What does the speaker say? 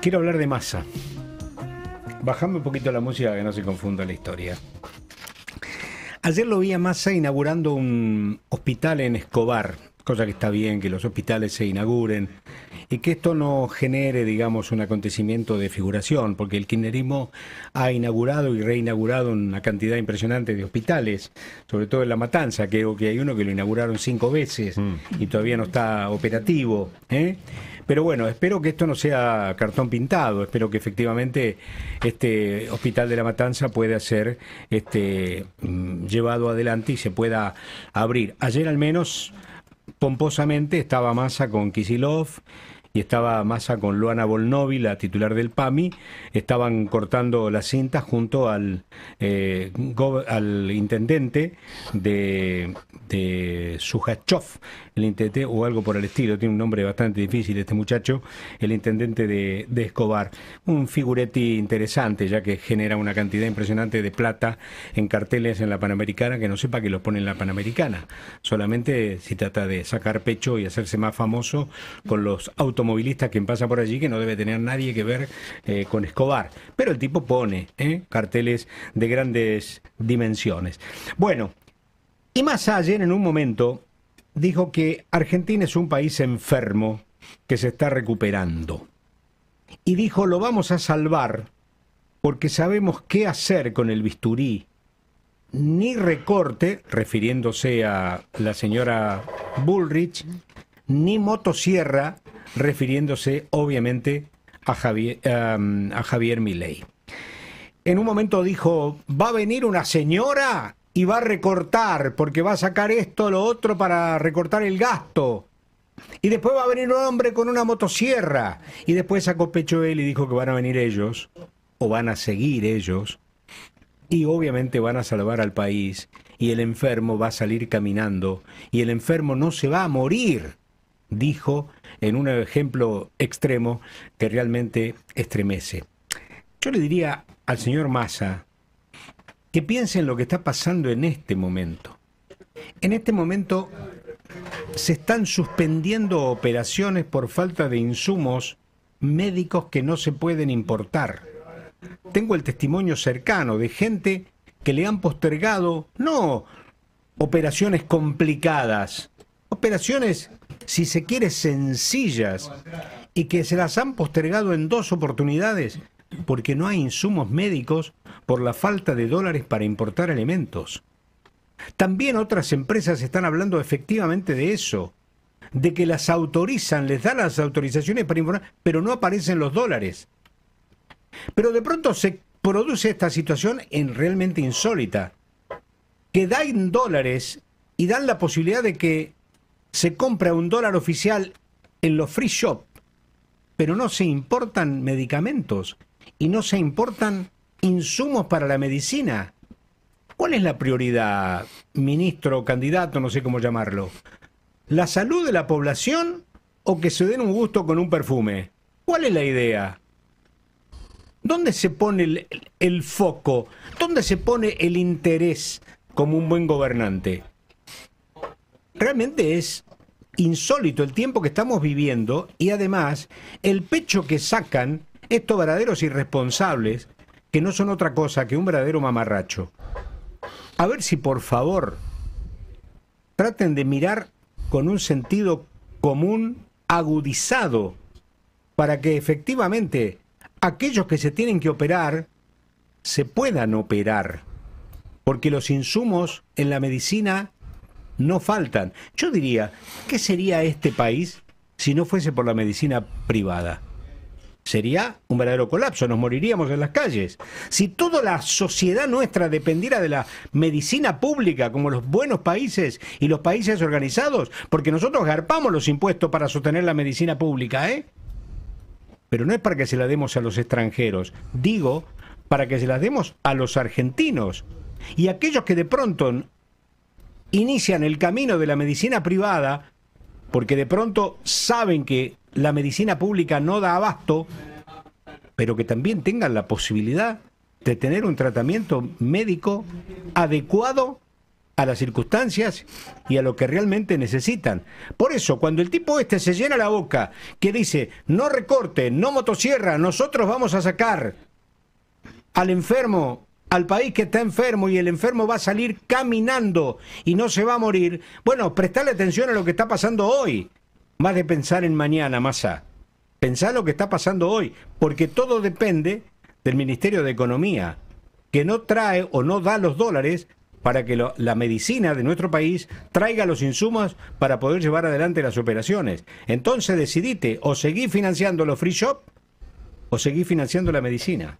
Quiero hablar de masa. Bajame un poquito la música que no se confunda la historia. Ayer lo vi a Massa inaugurando un hospital en Escobar, cosa que está bien, que los hospitales se inauguren y que esto no genere, digamos, un acontecimiento de figuración, porque el kirchnerismo ha inaugurado y reinaugurado una cantidad impresionante de hospitales, sobre todo en La Matanza, que que hay uno que lo inauguraron cinco veces mm. y todavía no está operativo. ¿eh? Pero bueno, espero que esto no sea cartón pintado, espero que efectivamente este Hospital de la Matanza pueda ser este, mm, llevado adelante y se pueda abrir. Ayer al menos pomposamente estaba Massa con Kisilov y estaba Massa con Luana Bolnovi, la titular del PAMI, estaban cortando la cinta junto al, eh, al intendente de, de Sujachov, el intendente, o algo por el estilo, tiene un nombre bastante difícil este muchacho, el intendente de, de Escobar. Un figuretti interesante, ya que genera una cantidad impresionante de plata en carteles en la Panamericana, que no sepa que lo pone en la Panamericana. Solamente si trata de sacar pecho y hacerse más famoso con los autos movilista quien pasa por allí que no debe tener nadie que ver eh, con Escobar. Pero el tipo pone eh, carteles de grandes dimensiones. Bueno, y más ayer en un momento dijo que Argentina es un país enfermo que se está recuperando. Y dijo, lo vamos a salvar porque sabemos qué hacer con el bisturí. Ni recorte, refiriéndose a la señora Bullrich, ni motosierra, refiriéndose obviamente a Javier, um, Javier Milei. En un momento dijo, va a venir una señora y va a recortar, porque va a sacar esto, lo otro para recortar el gasto. Y después va a venir un hombre con una motosierra. Y después sacó pecho él y dijo que van a venir ellos, o van a seguir ellos, y obviamente van a salvar al país, y el enfermo va a salir caminando, y el enfermo no se va a morir dijo en un ejemplo extremo que realmente estremece. Yo le diría al señor Massa que piense en lo que está pasando en este momento. En este momento se están suspendiendo operaciones por falta de insumos médicos que no se pueden importar. Tengo el testimonio cercano de gente que le han postergado, no operaciones complicadas, operaciones si se quiere, sencillas y que se las han postergado en dos oportunidades porque no hay insumos médicos por la falta de dólares para importar elementos. También otras empresas están hablando efectivamente de eso, de que las autorizan, les dan las autorizaciones para importar, pero no aparecen los dólares. Pero de pronto se produce esta situación en realmente insólita, que dan dólares y dan la posibilidad de que se compra un dólar oficial en los free shop, pero no se importan medicamentos y no se importan insumos para la medicina. ¿Cuál es la prioridad, ministro, candidato, no sé cómo llamarlo? ¿La salud de la población o que se den un gusto con un perfume? ¿Cuál es la idea? ¿Dónde se pone el, el foco? ¿Dónde se pone el interés como un buen gobernante? realmente es insólito el tiempo que estamos viviendo y además el pecho que sacan estos verdaderos irresponsables que no son otra cosa que un verdadero mamarracho. A ver si por favor traten de mirar con un sentido común agudizado para que efectivamente aquellos que se tienen que operar se puedan operar, porque los insumos en la medicina no faltan. Yo diría, ¿qué sería este país si no fuese por la medicina privada? Sería un verdadero colapso, nos moriríamos en las calles. Si toda la sociedad nuestra dependiera de la medicina pública, como los buenos países y los países organizados, porque nosotros garpamos los impuestos para sostener la medicina pública, ¿eh? Pero no es para que se la demos a los extranjeros, digo, para que se la demos a los argentinos. Y aquellos que de pronto inician el camino de la medicina privada porque de pronto saben que la medicina pública no da abasto, pero que también tengan la posibilidad de tener un tratamiento médico adecuado a las circunstancias y a lo que realmente necesitan. Por eso, cuando el tipo este se llena la boca, que dice, no recorte, no motosierra, nosotros vamos a sacar al enfermo al país que está enfermo y el enfermo va a salir caminando y no se va a morir, bueno, prestarle atención a lo que está pasando hoy, más de pensar en mañana, masa. Pensar lo que está pasando hoy, porque todo depende del Ministerio de Economía, que no trae o no da los dólares para que la medicina de nuestro país traiga los insumos para poder llevar adelante las operaciones. Entonces decidite, o seguir financiando los free shop o seguir financiando la medicina.